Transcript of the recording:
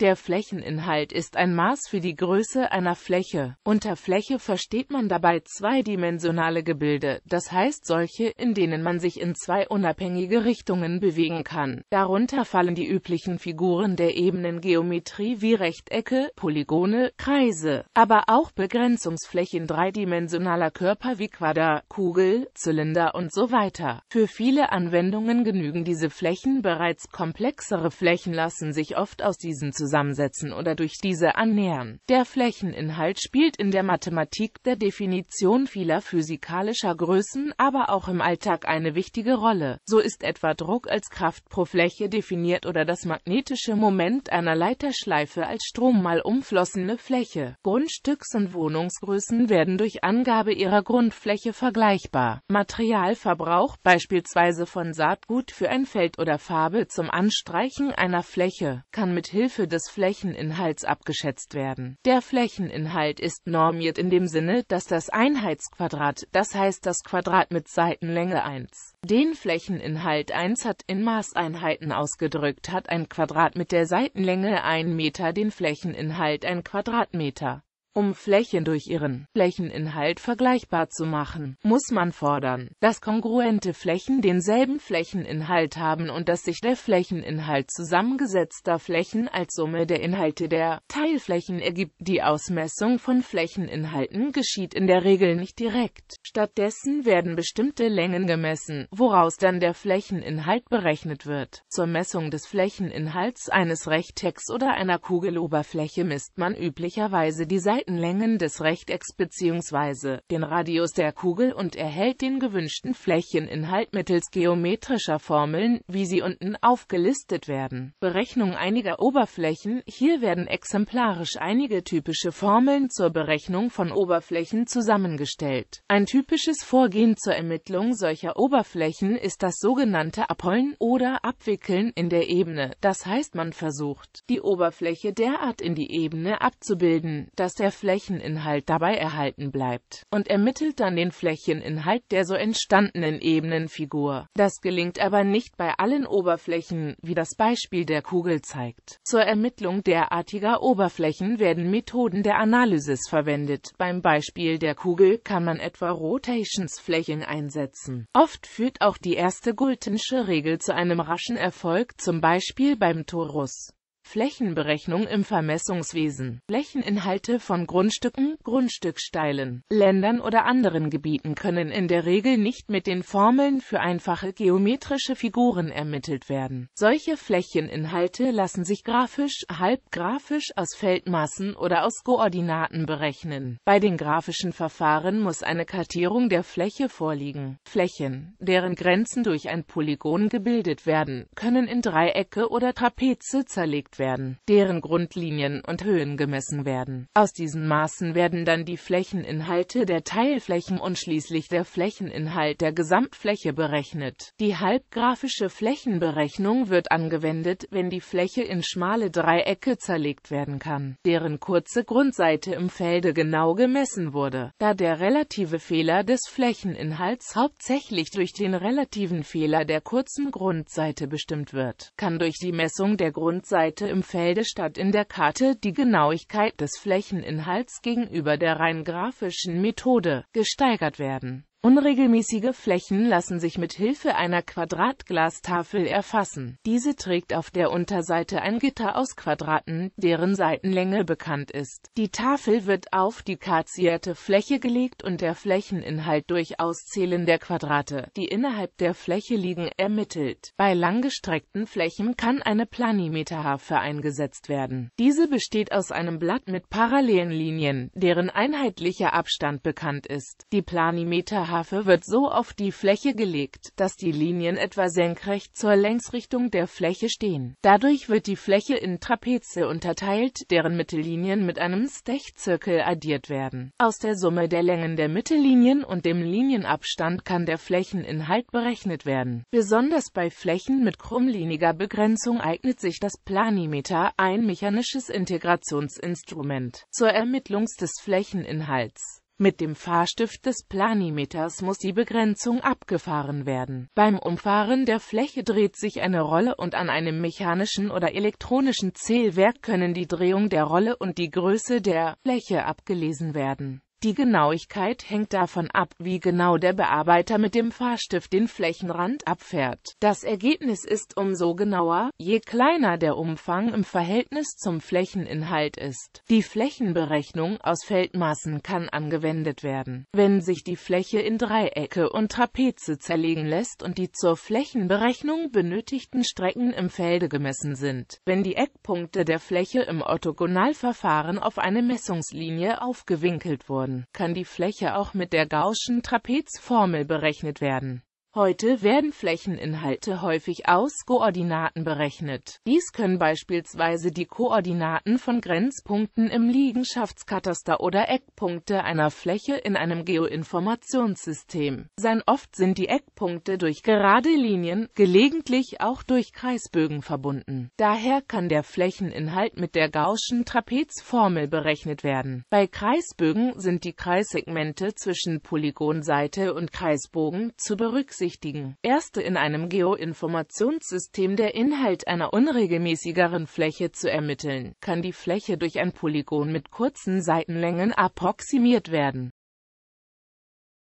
Der Flächeninhalt ist ein Maß für die Größe einer Fläche. Unter Fläche versteht man dabei zweidimensionale Gebilde, das heißt solche, in denen man sich in zwei unabhängige Richtungen bewegen kann. Darunter fallen die üblichen Figuren der Ebenengeometrie wie Rechtecke, Polygone, Kreise, aber auch Begrenzungsflächen dreidimensionaler Körper wie Quader, Kugel, Zylinder und so weiter. Für viele Anwendungen genügen diese Flächen bereits komplexere Flächen lassen sich oft aus diesen zusammen zusammensetzen oder durch diese annähern. Der Flächeninhalt spielt in der Mathematik, der Definition vieler physikalischer Größen, aber auch im Alltag eine wichtige Rolle. So ist etwa Druck als Kraft pro Fläche definiert oder das magnetische Moment einer Leiterschleife als Strom mal umflossene Fläche. Grundstücks- und Wohnungsgrößen werden durch Angabe ihrer Grundfläche vergleichbar. Materialverbrauch beispielsweise von Saatgut für ein Feld oder Farbe zum Anstreichen einer Fläche kann mit Hilfe des des Flächeninhalts abgeschätzt werden. Der Flächeninhalt ist normiert in dem Sinne, dass das Einheitsquadrat, das heißt das Quadrat mit Seitenlänge 1, den Flächeninhalt 1 hat, in Maßeinheiten ausgedrückt hat ein Quadrat mit der Seitenlänge 1 Meter den Flächeninhalt 1 Quadratmeter. Um Flächen durch ihren Flächeninhalt vergleichbar zu machen, muss man fordern, dass kongruente Flächen denselben Flächeninhalt haben und dass sich der Flächeninhalt zusammengesetzter Flächen als Summe der Inhalte der Teilflächen ergibt. Die Ausmessung von Flächeninhalten geschieht in der Regel nicht direkt. Stattdessen werden bestimmte Längen gemessen, woraus dann der Flächeninhalt berechnet wird. Zur Messung des Flächeninhalts eines Rechtecks oder einer Kugeloberfläche misst man üblicherweise die Seitenlängen des Rechtecks bzw. den Radius der Kugel und erhält den gewünschten Flächeninhalt mittels geometrischer Formeln, wie sie unten aufgelistet werden. Berechnung einiger Oberflächen Hier werden exemplarisch einige typische Formeln zur Berechnung von Oberflächen zusammengestellt. Ein typisches Vorgehen zur Ermittlung solcher Oberflächen ist das sogenannte Abholen oder Abwickeln in der Ebene, das heißt man versucht, die Oberfläche derart in die Ebene abzubilden, dass der der Flächeninhalt dabei erhalten bleibt und ermittelt dann den Flächeninhalt der so entstandenen Ebenenfigur. Das gelingt aber nicht bei allen Oberflächen, wie das Beispiel der Kugel zeigt. Zur Ermittlung derartiger Oberflächen werden Methoden der Analysis verwendet. Beim Beispiel der Kugel kann man etwa Rotationsflächen einsetzen. Oft führt auch die erste Gultensche Regel zu einem raschen Erfolg, zum Beispiel beim Torus. Flächenberechnung im Vermessungswesen. Flächeninhalte von Grundstücken, Grundstücksteilen, Ländern oder anderen Gebieten können in der Regel nicht mit den Formeln für einfache geometrische Figuren ermittelt werden. Solche Flächeninhalte lassen sich grafisch, halbgrafisch aus Feldmassen oder aus Koordinaten berechnen. Bei den grafischen Verfahren muss eine Kartierung der Fläche vorliegen. Flächen, deren Grenzen durch ein Polygon gebildet werden, können in Dreiecke oder Trapeze zerlegt werden, deren Grundlinien und Höhen gemessen werden. Aus diesen Maßen werden dann die Flächeninhalte der Teilflächen und schließlich der Flächeninhalt der Gesamtfläche berechnet. Die halbgrafische Flächenberechnung wird angewendet, wenn die Fläche in schmale Dreiecke zerlegt werden kann, deren kurze Grundseite im Felde genau gemessen wurde. Da der relative Fehler des Flächeninhalts hauptsächlich durch den relativen Fehler der kurzen Grundseite bestimmt wird, kann durch die Messung der Grundseite Breite im Felde statt in der Karte die Genauigkeit des Flächeninhalts gegenüber der rein grafischen Methode, gesteigert werden Unregelmäßige Flächen lassen sich mit Hilfe einer Quadratglastafel erfassen. Diese trägt auf der Unterseite ein Gitter aus Quadraten, deren Seitenlänge bekannt ist. Die Tafel wird auf die karzierte Fläche gelegt und der Flächeninhalt durch Auszählen der Quadrate, die innerhalb der Fläche liegen, ermittelt. Bei langgestreckten Flächen kann eine Planimeterhafe eingesetzt werden. Diese besteht aus einem Blatt mit parallelen Linien, deren einheitlicher Abstand bekannt ist. Die Planimeterharfe Hafe wird so auf die Fläche gelegt, dass die Linien etwa senkrecht zur Längsrichtung der Fläche stehen. Dadurch wird die Fläche in Trapeze unterteilt, deren Mittellinien mit einem Stechzirkel addiert werden. Aus der Summe der Längen der Mittellinien und dem Linienabstand kann der Flächeninhalt berechnet werden. Besonders bei Flächen mit krummliniger Begrenzung eignet sich das Planimeter, ein mechanisches Integrationsinstrument, zur Ermittlung des Flächeninhalts. Mit dem Fahrstift des Planimeters muss die Begrenzung abgefahren werden. Beim Umfahren der Fläche dreht sich eine Rolle und an einem mechanischen oder elektronischen Zählwerk können die Drehung der Rolle und die Größe der Fläche abgelesen werden die Genauigkeit hängt davon ab, wie genau der Bearbeiter mit dem Fahrstift den Flächenrand abfährt. Das Ergebnis ist umso genauer, je kleiner der Umfang im Verhältnis zum Flächeninhalt ist. Die Flächenberechnung aus Feldmaßen kann angewendet werden. Wenn sich die Fläche in Dreiecke und Trapeze zerlegen lässt und die zur Flächenberechnung benötigten Strecken im Felde gemessen sind, wenn die Eckpunkte der Fläche im Orthogonalverfahren auf eine Messungslinie aufgewinkelt wurden, kann die Fläche auch mit der gaußschen Trapezformel berechnet werden. Heute werden Flächeninhalte häufig aus Koordinaten berechnet. Dies können beispielsweise die Koordinaten von Grenzpunkten im Liegenschaftskataster oder Eckpunkte einer Fläche in einem Geoinformationssystem sein. Oft sind die Eckpunkte durch gerade Linien, gelegentlich auch durch Kreisbögen verbunden. Daher kann der Flächeninhalt mit der Gausschen Trapezformel berechnet werden. Bei Kreisbögen sind die Kreissegmente zwischen Polygonseite und Kreisbogen zu berücksichtigen berücksichtigen. Erste in einem Geoinformationssystem der Inhalt einer unregelmäßigeren Fläche zu ermitteln, kann die Fläche durch ein Polygon mit kurzen Seitenlängen approximiert werden